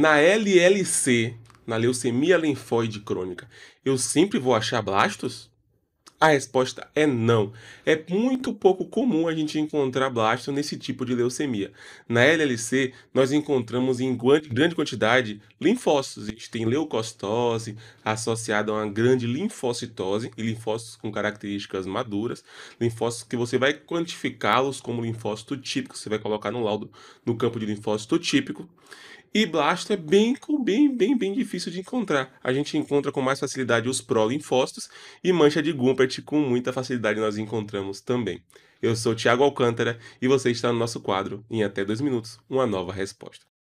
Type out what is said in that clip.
Na LLC, na leucemia linfóide crônica, eu sempre vou achar blastos? A resposta é não. É muito pouco comum a gente encontrar blasto nesse tipo de leucemia. Na LLC, nós encontramos em grande quantidade linfócitos. A gente tem leucocitose associada a uma grande linfocitose, e linfócitos com características maduras, linfócitos que você vai quantificá-los como linfócito típico, você vai colocar no laudo no campo de linfócito típico. E Blasto é bem, bem, bem, bem difícil de encontrar. A gente encontra com mais facilidade os prolinfócitos e mancha de Gumpert com muita facilidade nós encontramos também. Eu sou Tiago Alcântara e você está no nosso quadro em até dois minutos, uma nova resposta.